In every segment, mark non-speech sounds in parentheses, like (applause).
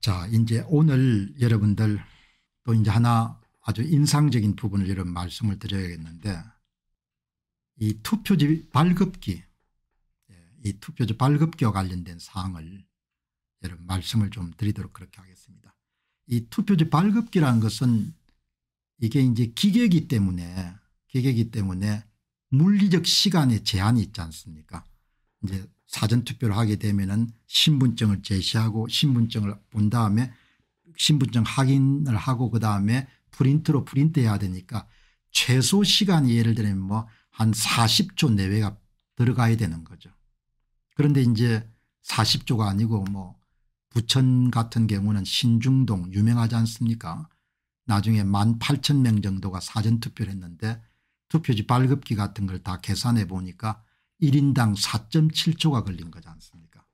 자, 이제 오늘 여러분들 또 이제 하나 아주 인상적인 부분을 여러분 말씀을 드려야겠는데 이 투표지 발급기 예, 이 투표지 발급기와 관련된 사항을 여러분 말씀을 좀 드리도록 그렇게 하겠습니다. 이 투표지 발급기라는 것은 이게 이제 기계기 때문에 기계기 때문에 물리적 시간에 제한이 있지 않습니까 이제 사전투표를 하게 되면은 신분증을 제시하고 신분증을 본 다음에 신분증 확인을 하고 그다음에 프린트로 프린트해야 되니까 최소 시간이 예를 들면 뭐 한 40초 내외가 들어가야 되는 거죠. 그런데 이제 40조가 아니고 뭐 부천 같은 경우는 신중동 유명하지 않습니까 나중에 1만 8천 명 정도가 사전투표를 했는데 투표지 발급기 같은 걸 다 계산해 보니까 1인당 4.7초가 걸린 거지 않습니까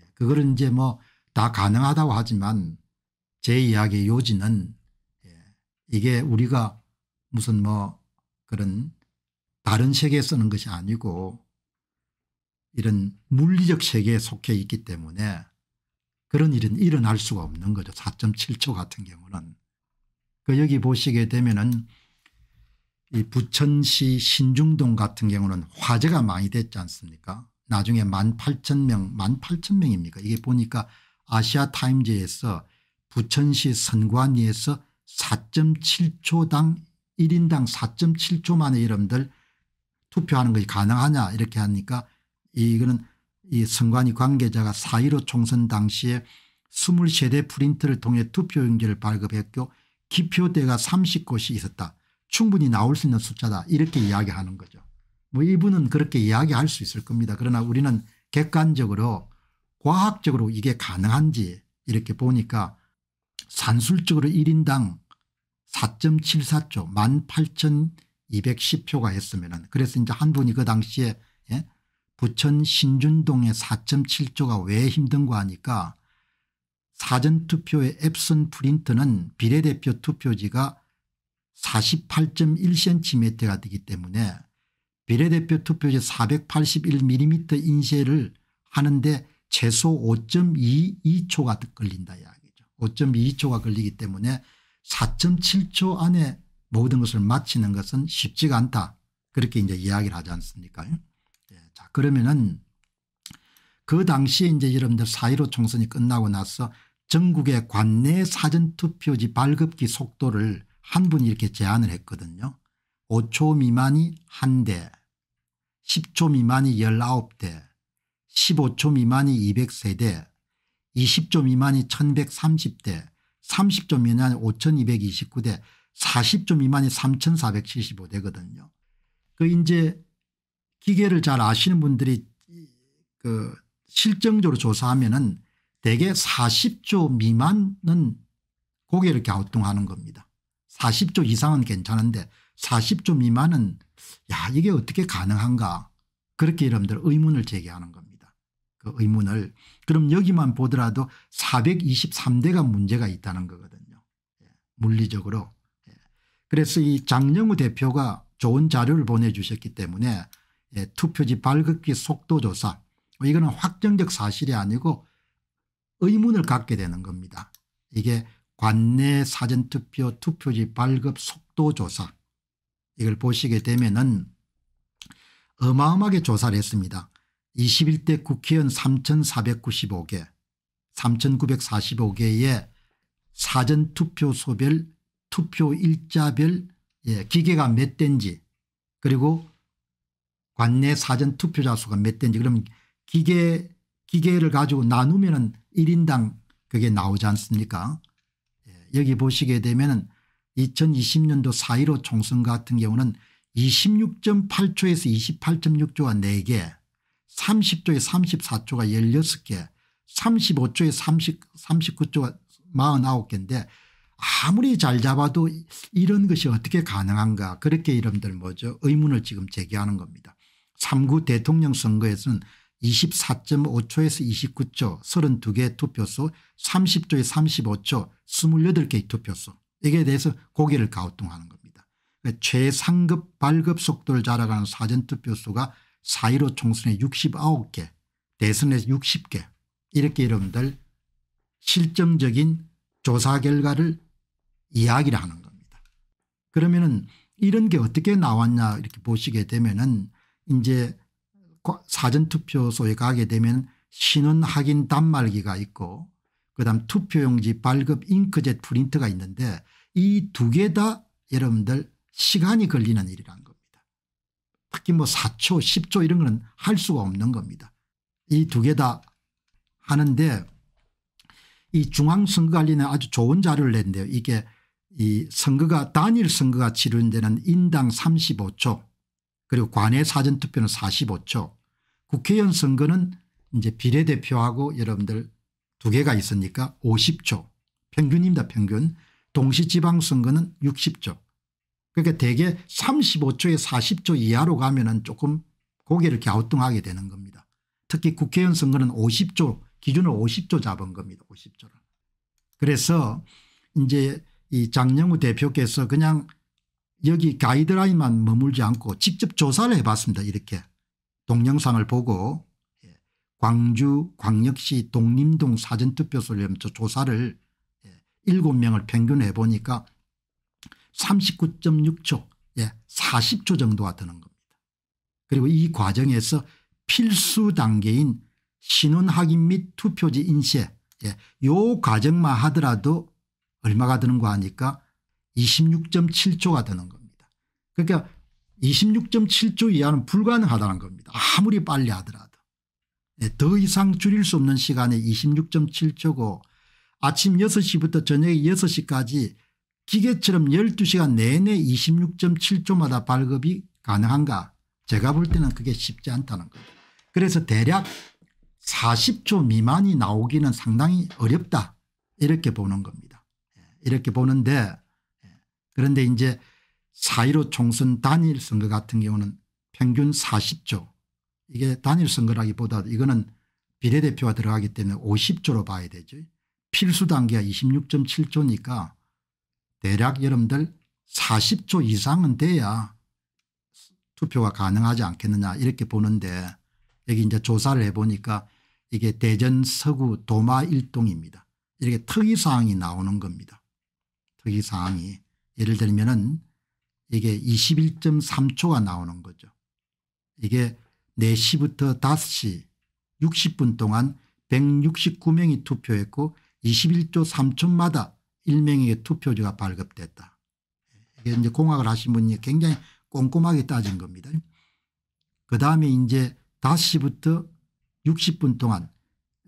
예, 그거는 이제 뭐 다 가능하다고 하지만 제 이야기의 요지는 예, 이게 우리가 무슨 뭐 그런 다른 세계에 쓰는 것이 아니고 이런 물리적 세계에 속해 있기 때문에 그런 일은 일어날 수가 없는 거죠. 4.7초 같은 경우는. 그 여기 보시게 되면은 이 부천시 신중동 같은 경우는 화재가 많이 됐지 않습니까 나중에 18,000명 18,000명입니까 이게 보니까 아시아타임즈에서 부천시 선관위에서 4.7초당 1인당 4.7초 만에 이름들 투표하는 것이 가능하냐 이렇게 하니까 이거는 이 선관위 관계자가 4.15 총선 당시에 23대 프린트를 통해 투표용지를 발급했고 기표대가 30곳이 있었다. 충분히 나올 수 있는 숫자다 이렇게 이야기하는 거죠. 뭐 일부는 그렇게 이야기할 수 있을 겁니다. 그러나 우리는 객관적으로 과학적으로 이게 가능한지 이렇게 보니까 산술적으로 1인당 4.74조 18,210표가 했으면 그래서 이제 한 분이 그 당시에 예? 부천 신준동의 4.7조가 왜 힘든 거 하니까 사전투표의 앱슨 프린트는 비례대표 투표지가 48.1cm가 되기 때문에 비례대표 투표제 481mm 인쇄를 하는데 최소 5.22초가 걸린다 이야기죠. 5.22초가 걸리기 때문에 4.7초 안에 모든 것을 마치는 것은 쉽지가 않다. 그렇게 이제 이야기를 하지 않습니까? 예. 자, 그러면은 그 당시에 이제 여러분들 4.15 총선이 끝나고 나서 전국의 관내 사전투표지 발급기 속도를 한 분이 이렇게 제안을 했거든요. 5초 미만이 한대 10초 미만이 19대 15초 미만이 200세대 20조 미만이 1130대 30조 미만이 5229대 40조 미만이 3475대거든요. 그 이제 기계를 잘 아시는 분들이 그 실정적으로 조사하면은 대개 40조 미만은 고개 이렇우뚱하는 겁니다. 40조 이상은 괜찮은데 40조 미만은 야 이게 어떻게 가능한가 그렇게 여러분들 의문을 제기하는 겁니다. 그 의문을 그럼 여기만 보더라도 423대가 문제가 있다는 거거든요. 예, 물리적으로. 예. 그래서 이 장영우 대표가 좋은 자료를 보내주셨기 때문에 예, 투표지 발급기 속도 조사 이거는 확정적 사실이 아니고 의문을 갖게 되는 겁니다. 이게 관내 사전투표 투표지 발급 속도 조사 이걸 보시게 되면 은 어마어마하게 조사를 했습니다. 21대 국회의원 3495개 3945개의 사전투표소별 투표 일자별 예, 기계가 몇 대인지 그리고 관내 사전투표자 수가 몇 대인지 그럼 기계 기계를 가지고 나누면 1인당 그게 나오지 않습니까 여기 보시게 되면 2020년도 4.15 총선 같은 경우는 26.8초에서 28.6초가 4개 30조에 34조가 16개 35조에 30, 39조가 49개인데 아무리 잘 잡아도 이런 것이 어떻게 가능한가 그렇게 이름들 뭐죠 의문을 지금 제기하는 겁니다. 3구 대통령 선거에서는 24.5초에서 29초 32개 투표수 30초에 35초 28개의 투표수 이게 대해서 고개를 가우뚱하는 겁니다. 그러니까 최상급 발급 속도를 자랑하는 사전투표수가 4.15 총선에 69개 대선에 60개 이렇게 여러분들 실정적인 조사 결과를 이야기를 하는 겁니다. 그러면은 이런 게 어떻게 나왔냐 이렇게 보시게 되면은 이제 사전투표소에 가게 되면 신원 확인 단말기가 있고 그다음 투표용지 발급 잉크젯 프린트가 있는데 이 두 개 다 여러분들 시간이 걸리는 일이라는 겁니다. 특히 뭐 4초 10초 이런 거는 할 수가 없는 겁니다. 이 두 개 다 하는데 이 중앙선거관리는 아주 좋은 자료를 냈는데요. 이게 이 선거가 단일 선거가 치르는 데는 인당 35초 그리고 관외 사전투표는 45초 국회의원 선거는 이제 비례대표하고 여러분들 두 개가 있으니까 50초 평균입니다 평균 동시지방선거는 60초 그러니까 대개 35초에 40초 이하로 가면 은 조금 고개를 갸우뚱하게 되는 겁니다. 특히 국회의원 선거는 50조 기준을 50조 잡은 겁니다. 50조를. 그래서 이제 이 장영우 대표께서 그냥 여기 가이드라인만 머물지 않고 직접 조사를 해봤습니다. 이렇게 동영상을 보고 예, 광주 광역시 동림동 사전투표소를 염쳐 조사를 7명을 예, 평균 해보니까 39.6초 40초 예, 정도가 되는 겁니다. 그리고 이 과정에서 필수 단계인 신원 확인 및 투표지 인쇄 예, 요 과정만 하더라도 얼마가 드는 거 하니까 26.7초가 드는 겁니다. 그러니까 26.7조 이하는 불가능하다는 겁니다. 아무리 빨리 하더라도. 네, 더 이상 줄일 수 없는 시간에 26.7초고 아침 6시부터 저녁 6시까지 기계처럼 12시간 내내 26.7초마다 발급이 가능한가 제가 볼 때는 그게 쉽지 않다는 거예요. 그래서 대략 40초 미만이 나오기는 상당히 어렵다 이렇게 보는 겁니다. 예, 이렇게 보는데 예, 그런데 이제 4.15 총선 단일 선거 같은 경우는 평균 40조 이게 단일 선거라기보다 이거는 비례대표가 들어가기 때문에 50조로 봐야 되죠. 필수 단계가 26.7조니까 대략 여러분들 40조 이상은 돼야 투표가 가능하지 않겠느냐 이렇게 보는데 여기 이제 조사를 해보니까 이게 대전 서구 도마 일동입니다 이렇게 특이사항이 나오는 겁니다. 특이사항이 예를 들면 은 이게 21.3초가 나오는 거죠. 이게 4시부터 5시 60분 동안 169명이 투표했고 21조 3천마다 1명에게 투표지가 발급됐다. 이게 이제 공학을 하신 분이 굉장히 꼼꼼하게 따진 겁니다. 그 다음에 이제 5시부터 60분 동안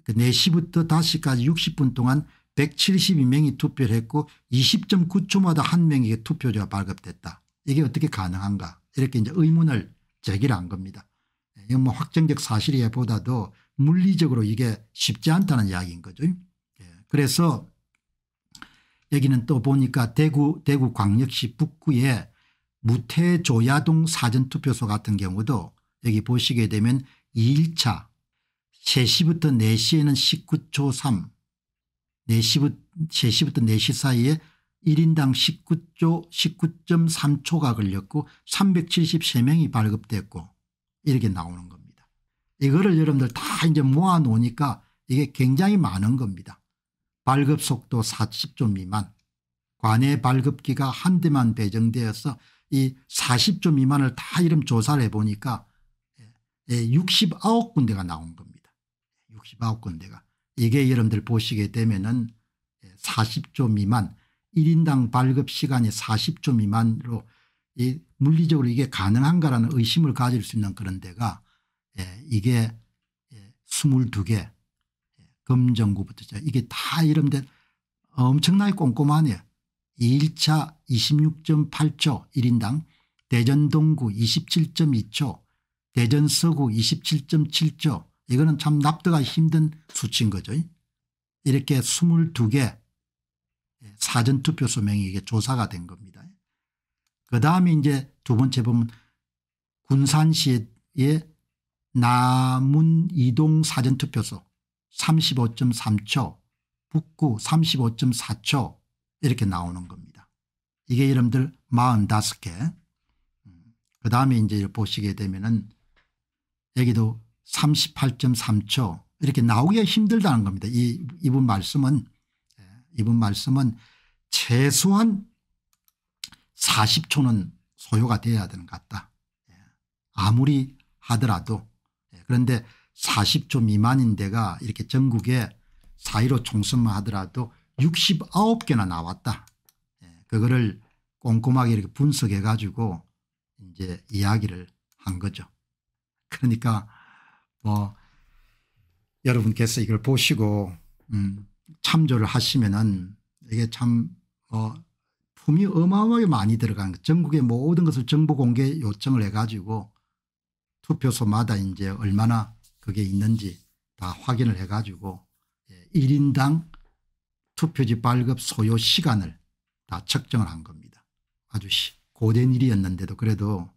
4시부터 그 5시까지 60분 동안 172명이 투표를 했고 20.9초마다 한 명에게 투표자가 발급됐다. 이게 어떻게 가능한가 이렇게 이제 의문을 제기를 한 겁니다. 이건 예, 뭐 확정적 사실이야 보다도 물리적으로 이게 쉽지 않다는 이야기인 거죠. 예, 그래서 여기는 또 보니까 대구 대구 광역시 북구에 무태조야동 사전투표소 같은 경우도 여기 보시게 되면 2일차 3시부터 4시에는 19초 3 4 3시부터 4시 사이에 1인당 19조 19.3초가 걸렸고 373명이 발급됐고 이렇게 나오는 겁니다. 이거를 여러분들 다 이제 모아 놓으니까 이게 굉장히 많은 겁니다. 발급 속도 40조 미만 관내 발급기가 한 대만 배정되어서 이 40조 미만을 다 이름 조사를 해보니까 69군데가 예, 예, 나온 겁니다. 69군데가 이게 여러분들 보시게 되면 은 40조 예, 미만 1인당 발급 시간이 40조 미만으로 이 물리적으로 이게 가능한가라는 의심을 가질 수 있는 그런 데가 예, 이게 예, 22개 예, 검정구부터자 이게 다 이런 데 엄청나게 꼼꼼하네요. 2일차 26.8초 1인당 대전동구 27.2초 대전서구 27.7초 이거는 참 납득하기 힘든 수치인 거죠. 이렇게 22개 사전투표소 명의의 조사가 된 겁니다. 그 다음에 이제 두 번째 보면 군산시의 남문이동 사전투표소 35.3초 북구 35.4초 이렇게 나오는 겁니다. 이게 이름들 45개 음, 그 다음에 이제 보시게 되면은 여기도 38.3초 이렇게 나오기가 힘들다는 겁니다. 이, 이분 말씀은 이번 말씀은 최소한 40초는 소요가 되어야 되는 것 같다. 예. 아무리 하더라도 예. 그런데 40초 미만인 데가 이렇게 전국에 4.15 총선만 하더라도 69개나 나왔다. 예. 그거를 꼼꼼하게 이렇게 분석해 가지고 이제 이야기를 한 거죠. 그러니까 뭐 여러분께서 이걸 보시고 음 참조를 하시면은 이게 참 어, 품이 어마어마하게 많이 들어간 전국의 모든 것을 정보 공개 요청을 해가지고 투표소마다 이제 얼마나 그게 있는지 다 확인을 해가지고 1인당 예, 투표지 발급 소요 시간을 다 측정을 한 겁니다. 아주 고된 일이었는데도 그래도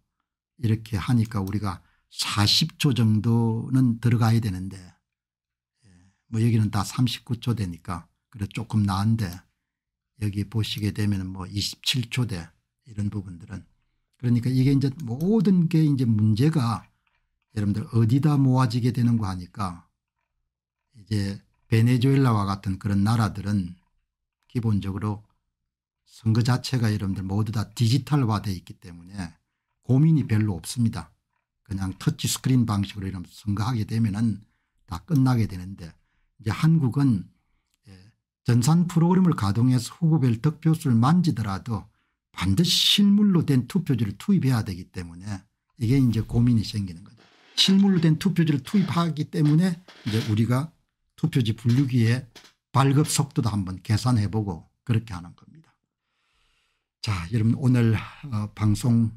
이렇게 하니까 우리가 40초 정도는 들어가야 되는데 뭐 여기는 다3 9초되니까 그래 조금 나은데 여기 보시게 되면 뭐 27초대 이런 부분들은 그러니까 이게 이제 모든 게 이제 문제가 여러분들 어디다 모아지게 되는 거 하니까 이제 베네수엘라와 같은 그런 나라들은 기본적으로 선거 자체가 여러분들 모두 다 디지털화 되어 있기 때문에 고민이 별로 없습니다. 그냥 터치스크린 방식으로 이런 선거하게 되면 은다 끝나게 되는데 이제 한국은 예, 전산 프로그램을 가동해서 후보별 득표수를 만지더라도 반드시 실물로 된 투표지를 투입해야 되기 때문에 이게 이제 고민이 생기는 거죠. 실물로 된 투표지를 투입하기 때문에 이제 우리가 투표지 분류기에 발급 속도도 한번 계산해 보고 그렇게 하는 겁니다. 자 여러분 오늘 어, 방송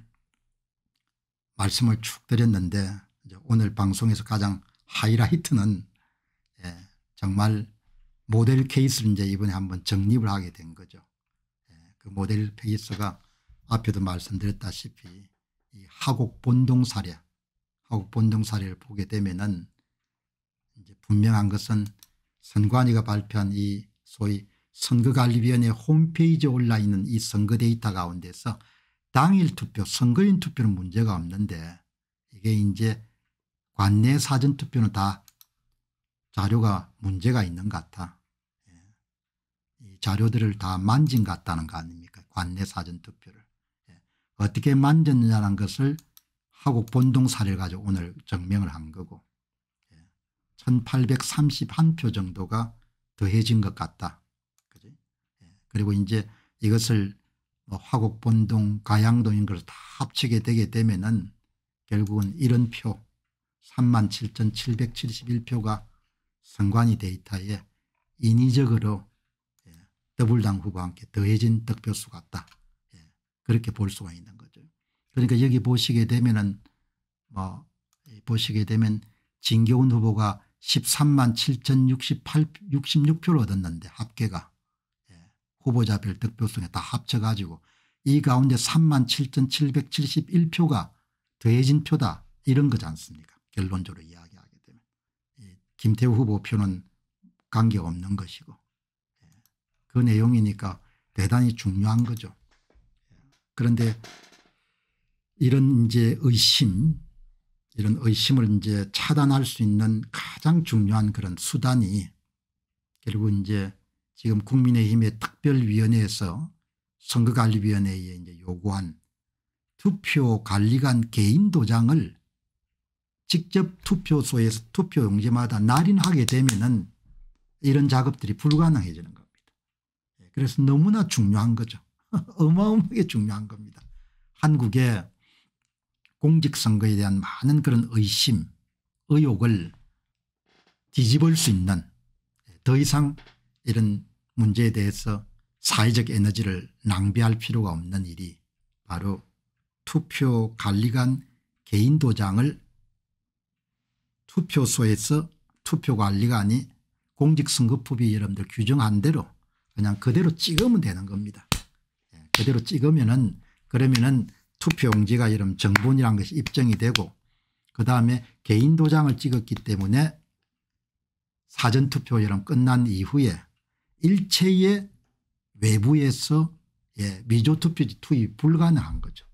말씀을 쭉 드렸는데 오늘 방송에서 가장 하이라이트는 정말 모델 케이스를 이제 이번에 한번 정립을 하게 된 거죠. 예, 그 모델 케이스가 앞에도 말씀드렸다시피 이 하곡 본동 사례, 하곡 본동 사례를 보게 되면은 이제 분명한 것은 선관위가 발표한 이 소위 선거관리위원회 홈페이지에 올라 있는 이 선거 데이터 가운데서 당일 투표, 선거인 투표는 문제가 없는데 이게 이제 관내 사전 투표는 다 자료가 문제가 있는 것 같아. 예. 이 자료들을 다 만진 것 같다는 거 아닙니까? 관내 사전투표를. 예. 어떻게 만졌느냐는 것을 하곡 본동 사례를 가지고 오늘 증명을 한 거고 1831표 예. 정도가 더해진 것 같다. 그지? 그리고 이제 이것을 뭐 화곡본동 가양동인 것을 다 합치게 되게 되면은 결국은 이런 표 37,771표가 선관위 데이터에 인위적으로 예, 더블당 후보와 함께 더해진 득표수 같다. 예, 그렇게 볼 수가 있는 거죠. 그러니까 여기 보시게 되면은 뭐 보시게 되면 진교훈 후보가 13만 7 0 6 6표를 얻었는데 합계가 예, 후보자별 득표수에 다 합쳐가지고 이 가운데 3만 7,771표가 더해진 표다 이런 거지 않습니까 결론적으로 이야 김태우 후보 표는 관계없는 것이고 예, 그 내용이니까 대단히 중요한 거죠. 그런데 이런 이제 의심 이런 의심을 이제 차단할 수 있는 가장 중요한 그런 수단이 결국 이제 지금 국민의힘의 특별위원회에서 선거관리위원회에 이제 요구한 투표 관리관 개인 도장을 직접 투표소에서 투표용지마다 날인하게 되면은 이런 작업들이 불가능해지는 겁니다. 예, 그래서 너무나 중요한 거죠. (laughs) 어마어마하게 중요한 겁니다. 한국의 공직선거에 대한 많은 그런 의심 의혹을 뒤집을 수 있는 예, 더 이상 이런 문제에 대해서 사회적 에너지를 낭비할 필요가 없는 일이 바로 투표 관리관 개인 도장을 투표소에서 투표관리가 아닌 공직선거법이 여러분들 규정한 대로 그냥 그대로 찍으면 되는 겁니다. 예, 그대로 찍으면은 그러면은 투표용지가 여러분 정본이라는 것이 입증이 되고 그다음에 개인 도장을 찍었기 때문에 사전투표 여러분 끝난 이후에 일체의 외부에서 예, 미조투표지 투입 불가능한 거죠.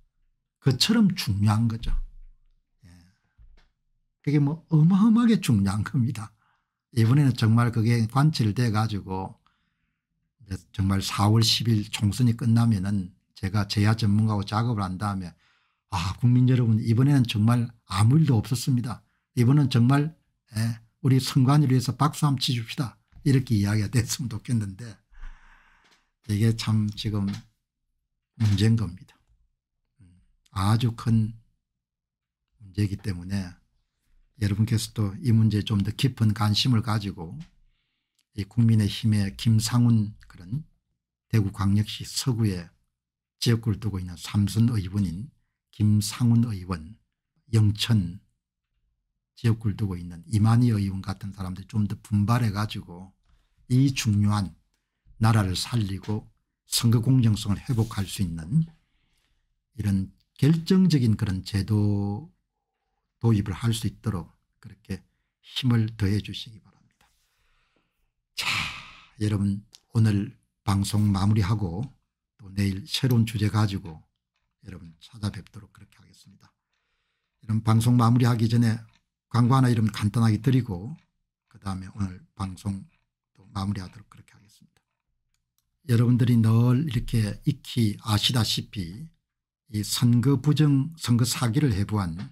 그처럼 중요한 거죠. 그게 뭐 어마어마하게 중요한 겁니다. 이번에는 정말 그게 관철돼 가지고 정말 4월 10일 총선이 끝나면은 제가 제야 전문가하고 작업을 한 다음에 아 국민 여러분 이번에는 정말 아무 일도 없었습니다. 이번은 정말 에, 예, 우리 선관위를 위해서 박수 한번 치줍시다. 이렇게 이야기가 됐으면 좋겠는데 이게 참 지금 문제인 겁니다. 음, 아주 큰 문제이기 때문에 여러분께서도 이 문제에 좀 더 깊은 관심을 가지고 이 국민의힘의 김상훈 그런 대구광역시 서구에 지역구를 두고 있는 삼선 의원인 김상훈 의원 영천 지역구를 두고 있는 이만희 의원 같은 사람들 이좀 더 분발해 가지고 이 중요한 나라를 살리고 선거 공정성을 회복할 수 있는 이런 결정적인 그런 제도 도입을 할 수 있도록 그렇게 힘을 더해 주시기 바랍니다. 자 여러분 오늘 방송 마무리하고 또 내일 새로운 주제 가지고 여러분 찾아뵙도록 그렇게 하겠습니다. 이런 방송 마무리하기 전에 광고 하나 이름 간단하게 드리고 그 다음에 오늘 방송 또 마무리하도록 그렇게 하겠습니다. 여러분들이 늘 이렇게 익히 아시다시피 이 선거 부정 선거 사기를 해부한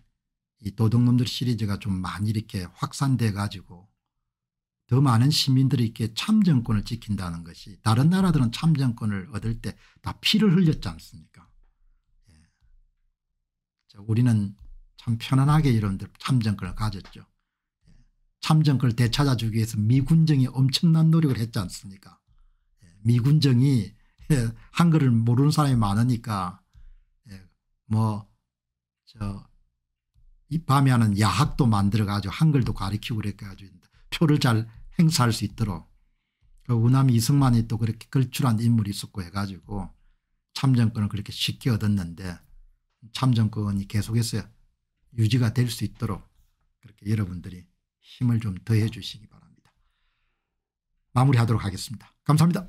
이 도둑놈들 시리즈가 좀 많이 이렇게 확산돼 가지고 더 많은 시민들이 이렇게 참정권을 지킨다는 것이 다른 나라들은 참정권을 얻을 때 다 피를 흘렸지 않습니까 예. 우리는 참 편안하게 여러 참정권을 가졌죠 예. 참정권을 되찾아주기 위해서 미군정이 엄청난 노력을 했지 않습니까 예. 미군정이 예, 한글을 모르는 사람이 많으니까 예, 뭐저 밤에 하는 야학도 만들어가지고 한글도 가리키고 그랬가지고 표를 잘 행사할 수 있도록 그 우남 이승만이 또 그렇게 걸출한 인물이 있었고 해가지고 참정권을 그렇게 쉽게 얻었는데 참정권이 계속해서 유지가 될 수 있도록 그렇게 여러분들이 힘을 좀 더해 주시기 바랍니다. 마무리하도록 하겠습니다. 감사합니다.